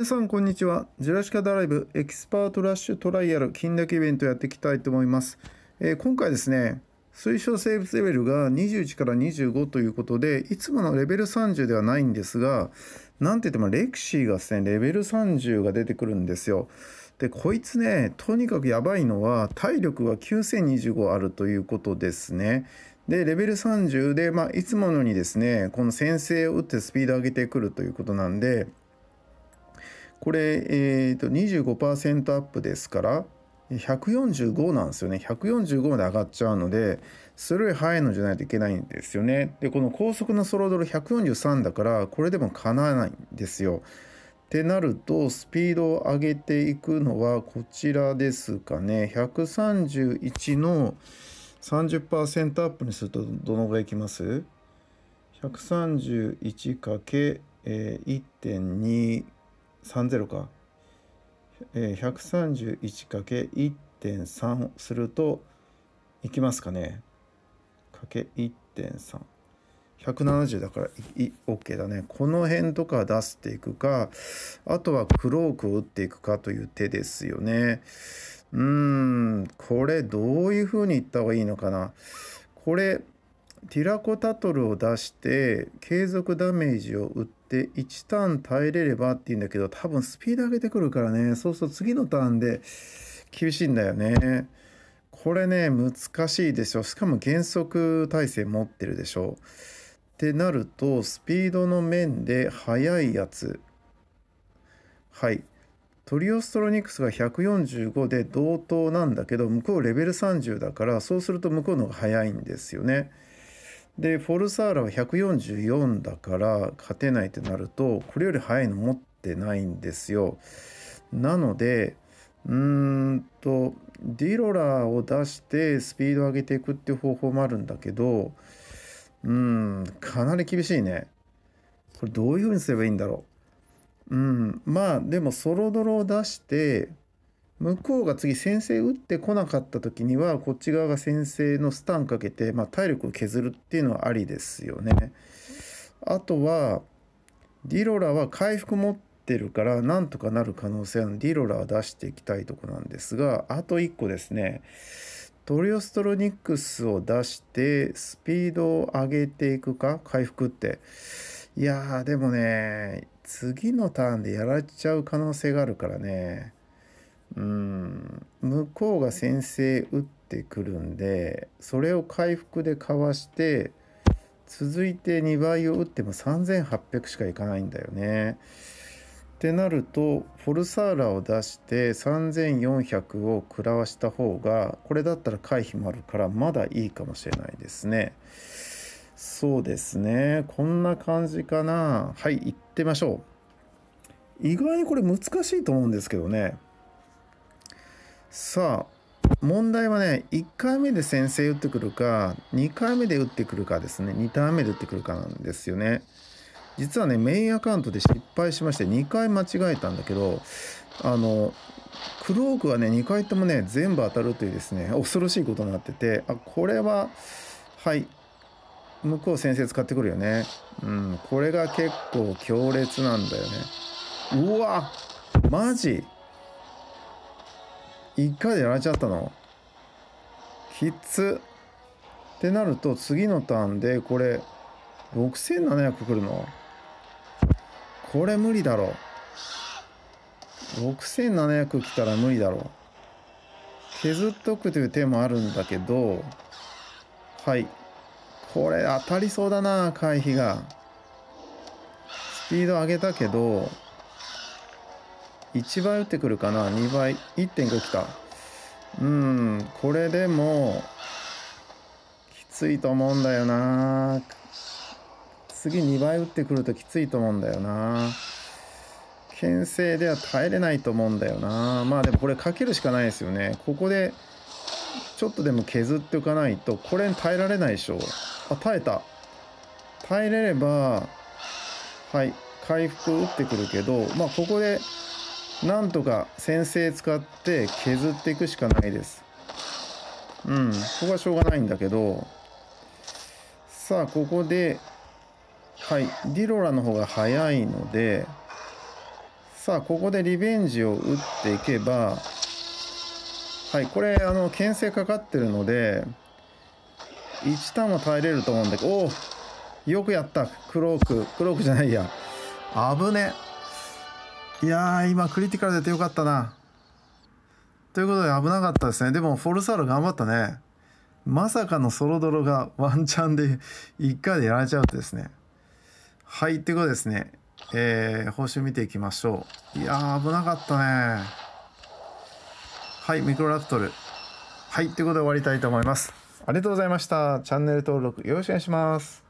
皆さん、こんにちは。ジュラシカドライブエキスパートラッシュトライアル金だけイベントやっていきたいと思います。えー、今回ですね、推奨生物レベルが21から25ということで、いつものレベル30ではないんですが、なんて言ってもレクシーがですね、レベル30が出てくるんですよ。で、こいつね、とにかくやばいのは、体力が9025あるということですね。で、レベル30で、まあ、いつものにですね、この先制を打ってスピード上げてくるということなんで、これ、えーと、25%アップですから145なんですよね145まで上がっちゃうのでそれより速いのじゃないといけないんですよねでこの高速のソロドル143だからこれでもかなわないんですよってなるとスピードを上げていくのはこちらですかね131の30%アップにするとどのぐらいいきます ?131×1.2 30か、えー、131×1.3 するといきますかねかけ1.3 170だからいい OK だねこの辺とか出していくかあとはクロークを打っていくかという手ですよねうーんこれどういう風にいった方がいいのかなこれティラコタトルを出して継続ダメージを打って1ターン耐えれればっていうんだけど多分スピード上げてくるからねそうすると次のターンで厳しいんだよね。これね難しいでしょしかも減速耐性持ってるでしょってなるとスピードの面で速いやつはいトリオストロニクスが145で同等なんだけど向こうレベル30だからそうすると向こうの方が速いんですよね。でフォルサーラは144だから勝てないってなるとこれより速いの持ってないんですよ。なのでうーんとディロラを出してスピードを上げていくっていう方法もあるんだけどうんかなり厳しいね。これどういうふうにすればいいんだろう。うんまあでもソロドロを出して向こうが次先制打ってこなかった時にはこっち側が先制のスタンかけて、まあ、体力を削るっていうのはありですよね。あとはディロラは回復持ってるからなんとかなる可能性のディロラは出していきたいとこなんですがあと1個ですねトリオストロニックスを出してスピードを上げていくか回復っていやーでもね次のターンでやられちゃう可能性があるからね。うん向こうが先制打ってくるんでそれを回復でかわして続いて2倍を打っても3800しかいかないんだよね。ってなるとフォルサーラを出して3400を食らわした方がこれだったら回避もあるからまだいいかもしれないですね。そうですねこんな感じかなはい行ってみましょう。意外にこれ難しいと思うんですけどねさあ問題はね1回目で先制打ってくるか2回目で打ってくるかですね2ターン目で打ってくるかなんですよね実はねメインアカウントで失敗しまして2回間違えたんだけどあのクロークはね2回ともね全部当たるというですね恐ろしいことになっててあこれははい向こう先生使ってくるよねうんこれが結構強烈なんだよねうわマジ1回でやられちゃったのきつってなると次のターンでこれ6700くるのこれ無理だろ6700来たら無理だろ削っとくという手もあるんだけどはいこれ当たりそうだな回避がスピード上げたけど1倍打ってくるかな2倍1.5きたうんこれでもきついと思うんだよな次2倍打ってくるときついと思うんだよな牽制では耐えれないと思うんだよなまあでもこれかけるしかないですよねここでちょっとでも削っておかないとこれに耐えられないでしょあ耐えた耐えれればはい回復打ってくるけどまあここでなんとか先生使って削っていくしかないですうんここはしょうがないんだけどさあここではいディロラの方が早いのでさあここでリベンジを打っていけばはいこれあの牽制かかってるので1ターンは耐えれると思うんだけどおおよくやったクローククロークじゃないや危ねいやー、今クリティカル出てよかったな。ということで危なかったですね。でもフォルサール頑張ったね。まさかのソロドロがワンチャンで1回でやられちゃうとですね。はい、ってことですね。えー、報酬見ていきましょう。いやー、危なかったね。はい、ミクロラプトル。はい、ということで終わりたいと思います。ありがとうございました。チャンネル登録よろしくお願いします。